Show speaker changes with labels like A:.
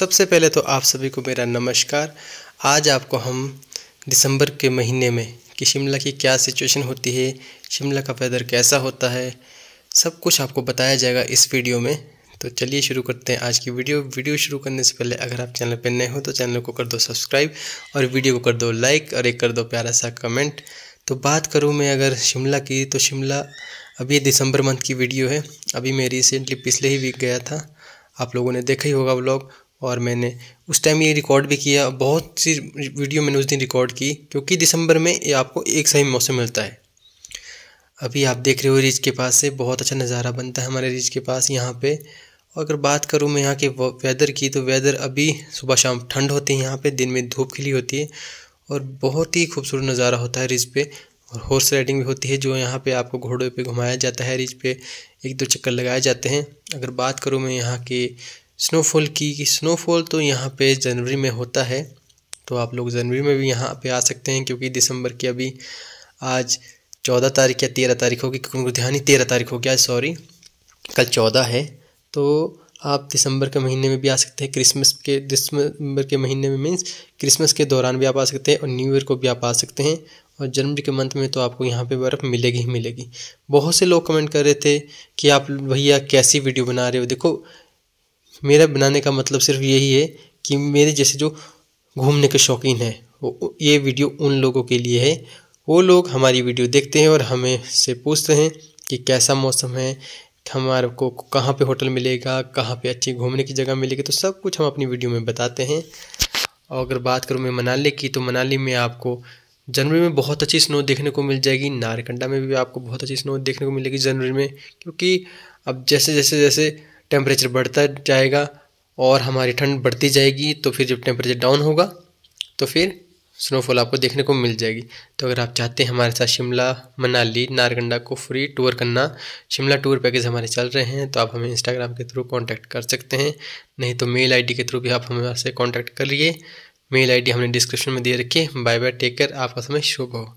A: सबसे पहले तो आप सभी को मेरा नमस्कार आज आपको हम दिसंबर के महीने में कि शिमला की क्या सिचुएशन होती है शिमला का वेदर कैसा होता है सब कुछ आपको बताया जाएगा इस वीडियो में तो चलिए शुरू करते हैं आज की वीडियो वीडियो शुरू करने से पहले अगर आप चैनल पर नए हो तो चैनल को कर दो सब्सक्राइब और वीडियो को कर दो लाइक और एक कर दो प्यारा सा कमेंट तो बात करूँ मैं अगर शिमला की तो शिमला अभी दिसंबर मंथ की वीडियो है अभी मैं रिसेंटली पिछले ही वीक गया था आप लोगों ने देखा ही होगा ब्लॉग और मैंने उस टाइम ये रिकॉर्ड भी किया बहुत सी वीडियो मैंने उस दिन रिकॉर्ड की क्योंकि दिसंबर में ये आपको एक सही मौसम मिलता है अभी आप देख रहे हो रिज के पास से बहुत अच्छा नज़ारा बनता है हमारे रिज के पास यहाँ पे और अगर बात करूँ मैं यहाँ के वेदर की तो वेदर अभी सुबह शाम ठंड होती है यहाँ पर दिन में धूप खिली होती है और बहुत ही खूबसूरत नज़ारा होता है रिज पे और हॉर्स राइडिंग भी होती है जो यहाँ पे आपको घोड़े पे घुमाया जाता है रिज पे एक दो चक्कर लगाए जाते हैं अगर बात करूँ मैं यहाँ के स्नोफॉल की कि स्नोफॉल तो यहाँ पे जनवरी में होता है तो आप लोग जनवरी में भी यहाँ पे आ सकते हैं क्योंकि दिसंबर की अभी आज चौदह तारीख या तेरह तारीख होगी क्योंकि ध्यान ही तेरह तारीख हो गया सॉरी कल चौदह है तो आप दिसंबर के महीने में भी आ सकते हैं क्रिसमस के दिसंबर के महीने में मीन्स क्रिसमस के दौरान भी आप आ सकते हैं और न्यू ईयर को भी आप आ सकते हैं और जनवरी के मंथ में तो आपको यहाँ पे बर्फ़ मिलेगी ही मिलेगी बहुत से लोग कमेंट कर रहे थे कि आप भैया कैसी वीडियो बना रहे हो देखो मेरा बनाने का मतलब सिर्फ यही है कि मेरे जैसे जो घूमने के शौकीन हैं ये वीडियो उन लोगों के लिए है वो लोग हमारी वीडियो देखते हैं और हमें से पूछते हैं कि कैसा मौसम है हमारे को कहाँ पे होटल मिलेगा कहाँ पे अच्छी घूमने की जगह मिलेगी तो सब कुछ हम अपनी वीडियो में बताते हैं और अगर बात करूँ मैं मनाली की तो मनाली में आपको जनवरी में बहुत अच्छी स्नो देखने को मिल जाएगी नारकंडा में भी आपको बहुत अच्छी स्नो देखने को मिलेगी जनवरी में क्योंकि अब जैसे जैसे जैसे टेम्परेचर बढ़ता जाएगा और हमारी ठंड बढ़ती जाएगी तो फिर जब टेम्परेचर डाउन होगा तो फिर स्नोफॉल आपको देखने को मिल जाएगी तो अगर आप चाहते हैं हमारे साथ शिमला मनाली नारगंडा को फ्री टूर करना शिमला टूर पैकेज हमारे चल रहे हैं तो आप हमें इंस्टाग्राम के थ्रू कांटेक्ट कर सकते हैं नहीं तो मेल आईडी के थ्रू भी आप हमारे कॉन्टैक्ट कर करिए मेल आईडी हमने डिस्क्रिप्शन में दे रखी है बाय बाय टेक केयर आपका समय शुभ हो